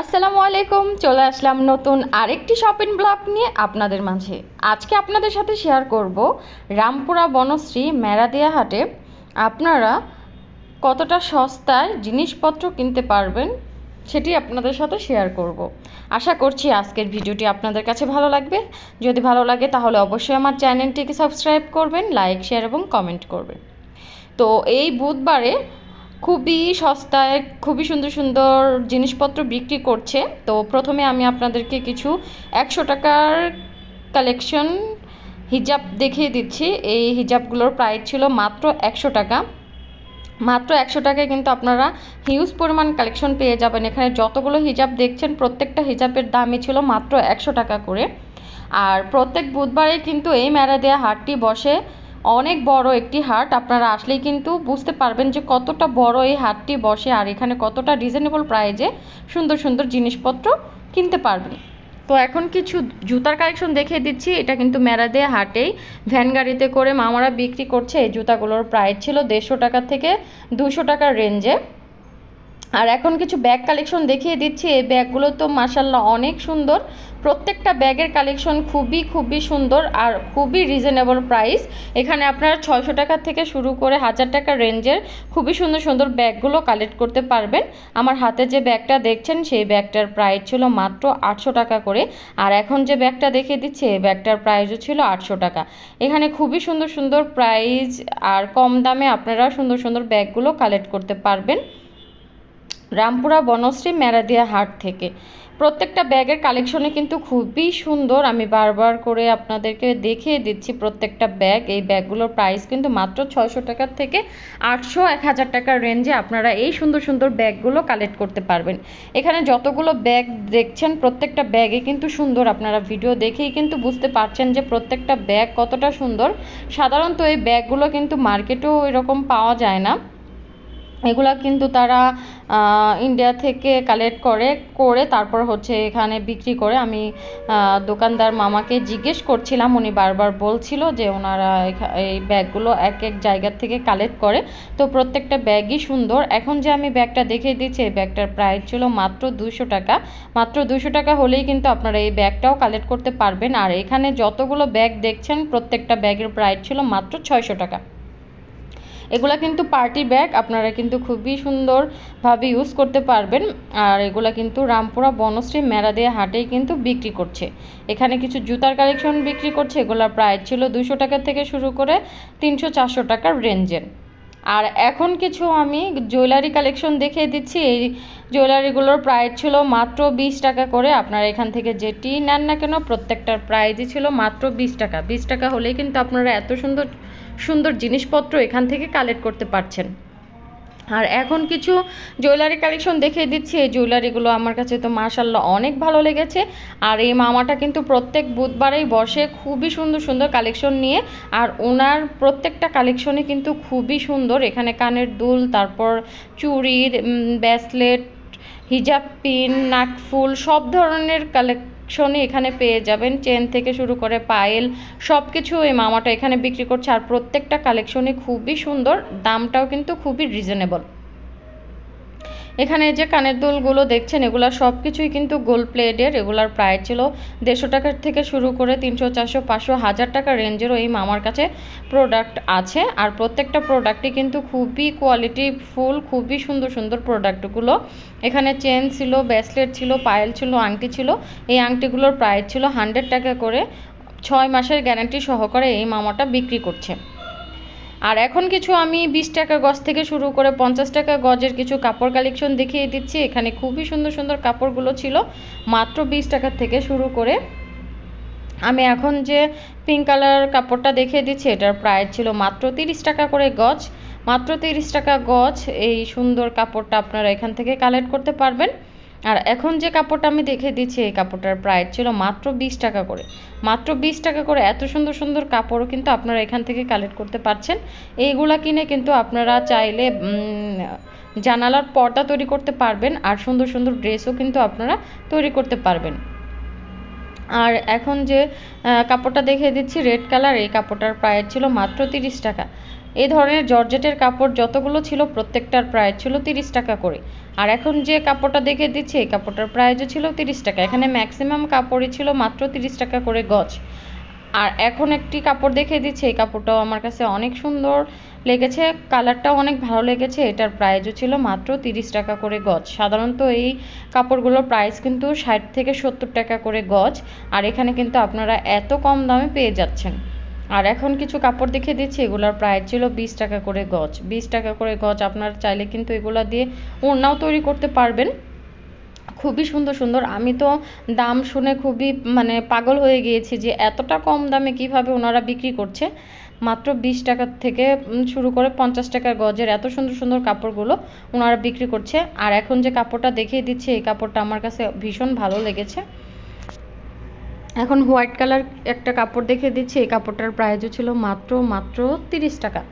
আসসালামু আলাইকুম চলে আসলাম নতুন আরেকটি শপিং ব্লগ নিয়ে আপনাদের মাঝে আজকে আপনাদের সাথে শেয়ার করব রামপুরা বনশ্রী মেরাদিয়া হাটে আপনারা কতটা সস্তায় জিনিসপত্র কিনতে পারবেন সেটি আপনাদের সাথে শেয়ার করব আশা করছি আজকের ভিডিওটি আপনাদের কাছে ভালো লাগবে যদি ভালো লাগে তাহলে অবশ্যই আমার চ্যানেলটিকে সাবস্ক্রাইব করবেন লাইক শেয়ার এবং কমেন্ট করবেন তো এই বুধবারে খুবই সস্তায় খুবই সুন্দর সুন্দর জিনিসপত্র বিক্রি করছে তো প্রথমে আমি আপনাদেরকে কিছু একশো টাকার কালেকশন হিজাব দেখিয়ে দিচ্ছি এই হিজাবগুলোর প্রাইস ছিল মাত্র একশো টাকা মাত্র একশো টাকায় কিন্তু আপনারা হিউজ পরিমাণ কালেকশন পেয়ে যাবেন এখানে যতগুলো হিজাব দেখছেন প্রত্যেকটা হিজাবের দামই ছিল মাত্র একশো টাকা করে আর প্রত্যেক বুধবারে কিন্তু এই মেলা দেওয়া হাটটি বসে অনেক বড় একটি হাট আপনারা আসলেই কিন্তু বুঝতে পারবেন যে কতটা বড় এই হাটটি বসে আর এখানে কতটা রিজনেবল প্রাইজে সুন্দর সুন্দর জিনিসপত্র কিনতে পারবেন তো এখন কিছু জুতার কালেকশন দেখিয়ে দিচ্ছি এটা কিন্তু মেরাদে হাটেই ভ্যান গাড়িতে করে মামারা বিক্রি করছে এই জুতাগুলোর প্রাইস ছিল দেড়শো টাকা থেকে দুশো টাকার রেঞ্জে আর এখন কিছু ব্যাগ কালেকশন দেখিয়ে দিচ্ছি এই ব্যাগগুলো তো মাসাল্লাহ অনেক সুন্দর প্রত্যেকটা ব্যাগের কালেকশন খুবই খুবই সুন্দর আর খুবই রিজনেবল প্রাইস এখানে আপনারা ছয়শো টাকা থেকে শুরু করে হাজার টাকা রেঞ্জের খুবই সুন্দর সুন্দর ব্যাগগুলো কালেক্ট করতে পারবেন আমার হাতে যে ব্যাগটা দেখছেন সেই ব্যাগটার প্রাইস ছিল মাত্র আটশো টাকা করে আর এখন যে ব্যাগটা দেখিয়ে দিচ্ছে এই ব্যাগটার প্রাইসও ছিল আটশো টাকা এখানে খুবই সুন্দর সুন্দর প্রাইস আর কম দামে আপনারা সুন্দর সুন্দর ব্যাগগুলো কালেক্ট করতে পারবেন রামপুরা বনশ্রী ম্যারাদিয়া হাট থেকে প্রত্যেকটা ব্যাগের কালেকশনে কিন্তু খুবই সুন্দর আমি বারবার করে আপনাদেরকে দেখিয়ে দিচ্ছি প্রত্যেকটা ব্যাগ এই ব্যাগগুলোর প্রাইস কিন্তু মাত্র ছয়শো টাকার থেকে আটশো এক হাজার টাকার রেঞ্জে আপনারা এই সুন্দর সুন্দর ব্যাগগুলো কালেক্ট করতে পারবেন এখানে যতগুলো ব্যাগ দেখছেন প্রত্যেকটা ব্যাগে কিন্তু সুন্দর আপনারা ভিডিও দেখেই কিন্তু বুঝতে পারছেন যে প্রত্যেকটা ব্যাগ কতটা সুন্দর সাধারণত এই ব্যাগগুলো কিন্তু মার্কেটেও এরকম পাওয়া যায় না এগুলো কিন্তু তারা ইন্ডিয়া থেকে কালেক্ট করে করে তারপর হচ্ছে এখানে বিক্রি করে আমি দোকানদার মামাকে জিজ্ঞেস করছিলাম উনি বারবার বলছিল যে ওনারা এই ব্যাগগুলো এক এক জায়গার থেকে কালেক্ট করে তো প্রত্যেকটা ব্যাগই সুন্দর এখন যে আমি ব্যাগটা দেখিয়ে দিচ্ছি এই ব্যাগটার প্রাইস ছিল মাত্র দুশো টাকা মাত্র দুশো টাকা হলেই কিন্তু আপনারা এই ব্যাগটাও কালেক্ট করতে পারবেন আর এখানে যতগুলো ব্যাগ দেখছেন প্রত্যেকটা ব্যাগের প্রাইস ছিল মাত্র ছয়শো টাকা এগুলা কিন্তু পার্টি ব্যাগ আপনারা কিন্তু খুবই সুন্দরভাবে ইউজ করতে পারবেন আর এগুলা কিন্তু রামপুরা বনশ্রী মেরাদিয়া হাটেই কিন্তু বিক্রি করছে এখানে কিছু জুতার কালেকশন বিক্রি করছে এগুলোর প্রাইস ছিল দুশো টাকা থেকে শুরু করে তিনশো চারশো টাকার রেঞ্জের আর এখন কিছু আমি জুয়েলারি কালেকশন দেখিয়ে দিচ্ছি এই জুয়েলারিগুলোর প্রাইস ছিল মাত্র বিশ টাকা করে আপনারা এখান থেকে যেটি নেন না কেন প্রত্যেকটার প্রাইজই ছিল মাত্র বিশ টাকা বিশ টাকা হলেই কিন্তু আপনারা এত সুন্দর সুন্দর জিনিসপত্র এখান থেকে কালেক্ট করতে পারছেন আর এখন কিছু জুয়েলারি কালেকশন দেখিয়ে দিচ্ছি এই জুয়েলারিগুলো আমার কাছে তো মার্শাল্লাহ অনেক ভালো লেগেছে আর এই মামাটা কিন্তু প্রত্যেক বুধবারেই বসে খুবই সুন্দর সুন্দর কালেকশন নিয়ে আর ওনার প্রত্যেকটা কালেকশনে কিন্তু খুবই সুন্দর এখানে কানের দুল তারপর চুড়ির ব্যাসলেট হিজাব পিন নাকফুল সব ধরনের কালেক্ট কালেকশনই এখানে পেয়ে যাবেন চেন থেকে শুরু করে পায়েল সব কিছু এই মামাটা এখানে বিক্রি করছে আর প্রত্যেকটা কালেকশনই খুবই সুন্দর দামটাও কিন্তু খুবই রিজনেবল এখানে যে কানের দুলগুলো দেখছেন এগুলা সব কিছুই কিন্তু গোল্ড প্লেডের এগুলার প্রাইস ছিল দেড়শো টাকার থেকে শুরু করে তিনশো চারশো পাঁচশো হাজার টাকা রেঞ্জেরও এই মামার কাছে প্রোডাক্ট আছে আর প্রত্যেকটা প্রোডাক্টই কিন্তু খুবই কোয়ালিটি ফুল খুবই সুন্দর সুন্দর প্রোডাক্টগুলো এখানে চেন ছিল ব্রেসলেট ছিল পায়েল ছিল আংটি ছিল এই আংটিগুলোর প্রাইস ছিল হান্ড্রেড টাকা করে ছয় মাসের গ্যারান্টি সহকারে এই মামাটা বিক্রি করছে আর এখন কিছু আমি বিশ টাকা গজ থেকে শুরু করে পঞ্চাশ টাকা গজের কিছু কাপড় কালেকশন দেখিয়ে দিচ্ছি এখানে খুবই সুন্দর সুন্দর কাপড়গুলো ছিল মাত্র বিশ টাকার থেকে শুরু করে আমি এখন যে পিঙ্ক কালার কাপড়টা দেখিয়ে দিচ্ছি এটার প্রায় ছিল মাত্র তিরিশ টাকা করে গজ মাত্র তিরিশ টাকা গজ এই সুন্দর কাপড়টা আপনারা এখান থেকে কালেক্ট করতে পারবেন আর এখন যে কাপড়টা আমি দেখে দিচ্ছি এই কাপড়টার প্রাইস ছিল মাত্র বিশ টাকা করে মাত্র বিশ টাকা করে এত সুন্দর সুন্দর কাপড়ও কিন্তু আপনারা এখান থেকে কালেক্ট করতে পারছেন এইগুলা কিনে কিন্তু আপনারা চাইলে জানালার পর্দা তৈরি করতে পারবেন আর সুন্দর সুন্দর ড্রেসও কিন্তু আপনারা তৈরি করতে পারবেন আর এখন যে কাপড়টা দেখিয়ে দিচ্ছি রেড কালার এই কাপড়টার প্রাইস ছিল মাত্র তিরিশ টাকা এ ধরনের জর্জেটের কাপড় যতগুলো ছিল প্রত্যেকটার প্রায় ছিল তিরিশ টাকা করে আর এখন যে কাপড়টা দেখে দিচ্ছে এই কাপড়টার প্রাইজও ছিল তিরিশ টাকা এখানে ম্যাক্সিমাম কাপড়ই ছিল মাত্র তিরিশ টাকা করে গজ আর এখন একটি কাপড় দেখে দিচ্ছে এই কাপড়টাও আমার কাছে অনেক সুন্দর লেগেছে কালারটাও অনেক ভালো লেগেছে এটার প্রাইজও ছিল মাত্র তিরিশ টাকা করে গজ সাধারণত এই কাপড়গুলোর প্রাইস কিন্তু ষাট থেকে সত্তর টাকা করে গজ আর এখানে কিন্তু আপনারা এত কম দামে পেয়ে যাচ্ছেন আর এখন কিছু কাপড় দেখে দিচ্ছি এগুলোর প্রাইস ছিল বিশ টাকা করে গজ বিশ টাকা করে গজ আপনার চাইলে কিন্তু এগুলো দিয়ে ওড়নাও তৈরি করতে পারবেন খুবই সুন্দর সুন্দর আমি তো দাম শুনে খুবই মানে পাগল হয়ে গিয়েছি যে এতটা কম দামে কিভাবে ওনারা বিক্রি করছে মাত্র বিশ টাকা থেকে শুরু করে পঞ্চাশ টাকার গজের এত সুন্দর সুন্দর কাপড়গুলো ওনারা বিক্রি করছে আর এখন যে কাপড়টা দেখিয়ে দিচ্ছে এই কাপড়টা আমার কাছে ভীষণ ভালো লেগেছে এখন হোয়াইট কালার একটা কাপড় দেখিয়ে দিচ্ছি এই কাপড়টার প্রাইজও ছিল মাত্র মাত্র তিরিশ টাকা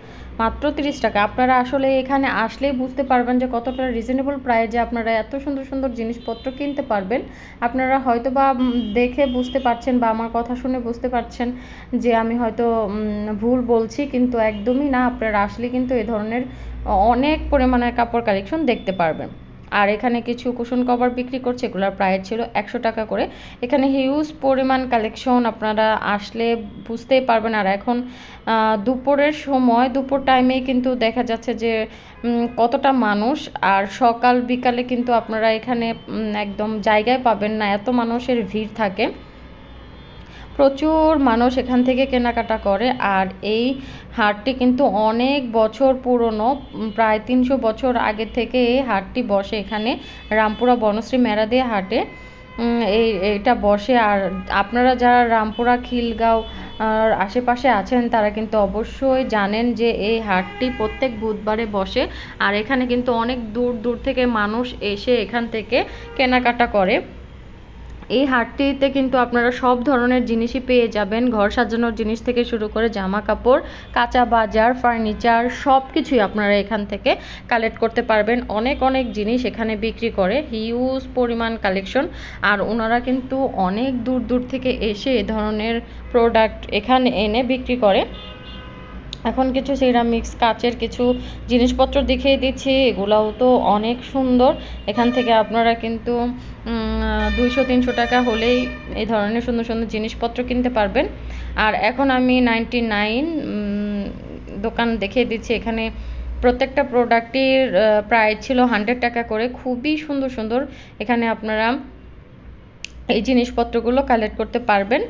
মাত্র তিরিশ টাকা আপনারা আসলে এখানে আসলেই বুঝতে পারবেন যে কতটা রিজনেবল প্রাইজে আপনারা এত সুন্দর সুন্দর জিনিসপত্র কিনতে পারবেন আপনারা হয়তো বা দেখে বুঝতে পারছেন বা আমার কথা শুনে বুঝতে পারছেন যে আমি হয়তো ভুল বলছি কিন্তু একদমই না আপনারা আসলে কিন্তু এ ধরনের অনেক পরিমাণের কাপড় কালেকশন দেখতে পারবেন আর এখানে কিছু কুশন কভার বিক্রি করছে এগুলোর প্রাইস ছিল একশো টাকা করে এখানে হিউজ পরিমাণ কালেকশন আপনারা আসলে বুঝতেই পারবেন আর এখন দুপুরের সময় দুপুর টাইমে কিন্তু দেখা যাচ্ছে যে কতটা মানুষ আর সকাল বিকালে কিন্তু আপনারা এখানে একদম জায়গায় পাবেন না এত মানুষের ভিড় থাকে প্রচুর মানুষ এখান থেকে কেনাকাটা করে আর এই হাটটি কিন্তু অনেক বছর পুরনো প্রায় তিনশো বছর আগে থেকে এই হাটটি বসে এখানে রামপুরা বনশ্রী দিয়ে হাটে এই এটা বসে আর আপনারা যারা রামপুরা খিলগাঁও আর আশেপাশে আছেন তারা কিন্তু অবশ্যই জানেন যে এই হাটটি প্রত্যেক বুধবারে বসে আর এখানে কিন্তু অনেক দূর দূর থেকে মানুষ এসে এখান থেকে কেনাকাটা করে এই হাটটিতে কিন্তু আপনারা সব ধরনের জিনিসই পেয়ে যাবেন ঘর সাজানোর জিনিস থেকে শুরু করে জামা কাপড় কাঁচা বাজার ফার্নিচার সব কিছুই আপনারা এখান থেকে কালেক্ট করতে পারবেন অনেক অনেক জিনিস এখানে বিক্রি করে হিউজ পরিমাণ কালেকশন আর ওনারা কিন্তু অনেক দূর দূর থেকে এসে এ ধরনের প্রোডাক্ট এখানে এনে বিক্রি করে এখন কিছু সিরামিক্স কাচের কিছু জিনিসপত্র দেখিয়ে দিচ্ছি এগুলাও তো অনেক সুন্দর এখান থেকে আপনারা কিন্তু দুইশো তিনশো টাকা হলেই এই ধরনের সুন্দর সুন্দর জিনিসপত্র কিনতে পারবেন আর এখন আমি নাইনটি নাইন দোকান দেখিয়ে দিচ্ছি এখানে প্রত্যেকটা প্রোডাক্টের প্রাইস ছিল হান্ড্রেড টাকা করে খুবই সুন্দর সুন্দর এখানে আপনারা এই জিনিসপত্রগুলো কালেক্ট করতে পারবেন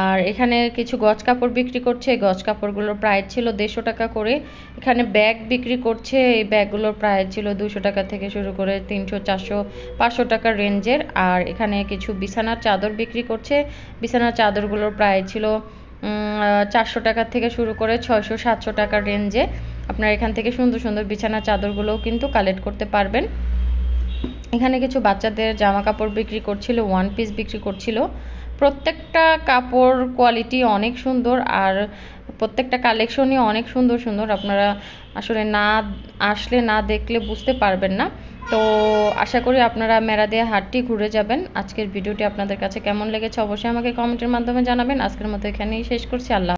আর এখানে কিছু গজ কাপড় বিক্রি করছে গজ কাপড়গুলোর প্রাইস ছিল দেড়শো টাকা করে এখানে ব্যাগ বিক্রি করছে এই ব্যাগগুলোর প্রাইস ছিল দুশো টাকা থেকে শুরু করে তিনশো চারশো পাঁচশো টাকার রেঞ্জের আর এখানে কিছু বিছানার চাদর বিক্রি করছে বিছানার চাদরগুলোর প্রাইস ছিল চারশো টাকা থেকে শুরু করে ছয়শো সাতশো টাকার রেঞ্জে আপনারা এখান থেকে সুন্দর সুন্দর বিছানার চাদরগুলোও কিন্তু কালেক্ট করতে পারবেন এখানে কিছু বাচ্চাদের জামা কাপড় বিক্রি করছিল ওয়ান পিস বিক্রি করছিল প্রত্যেকটা কাপড় কোয়ালিটি অনেক সুন্দর আর প্রত্যেকটা কালেকশনই অনেক সুন্দর সুন্দর আপনারা আসলে না আসলে না দেখলে বুঝতে পারবেন না তো আশা করি আপনারা দিয়ে হাটটি ঘুরে যাবেন আজকের ভিডিওটি আপনাদের কাছে কেমন লেগেছে অবশ্যই আমাকে কমেন্টের মাধ্যমে জানাবেন আজকের মতো এখানেই শেষ করছি আল্লাহ